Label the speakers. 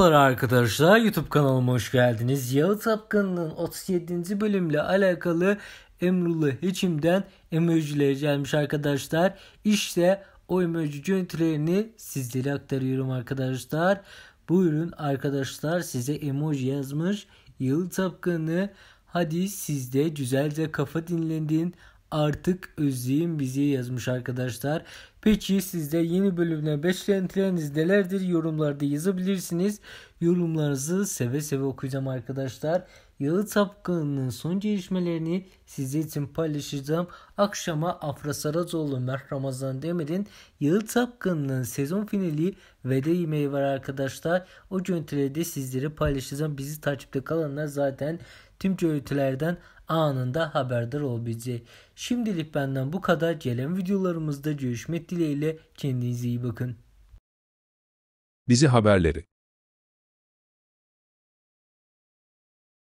Speaker 1: Merhabalar arkadaşlar YouTube kanalıma hoş geldiniz. Yağı Tapkan'ın 37. bölümle alakalı Emrullah Hiçim'den emojiler gelmiş arkadaşlar. İşte o emoji görüntülerini sizlere aktarıyorum arkadaşlar. Buyurun arkadaşlar size emoji yazmış Yağı Tapkan'ı. Hadi sizde güzelce kafa dinlendin artık özleyin bizi yazmış arkadaşlar. Peki sizde yeni bölümle beklentileriniz nelerdir? Yorumlarda yazabilirsiniz. Yorumlarınızı seve seve okuyacağım arkadaşlar. Yalı Tapkın'ın son gelişmelerini size için paylaşacağım. Akşama Afra Saracoğlu Mert Ramazan demedin. Yalı Tapkın'ın sezon finali veda yemeği var arkadaşlar. O görüntüleri de sizlere paylaşacağım. Bizi takipte kalanlar zaten tüm görüntülerden anında haberdar olabileceği. Şimdilik benden bu kadar. Gelen videolarımızda görüşmek dileğiyle. Kendinize iyi bakın.
Speaker 2: Bizi haberleri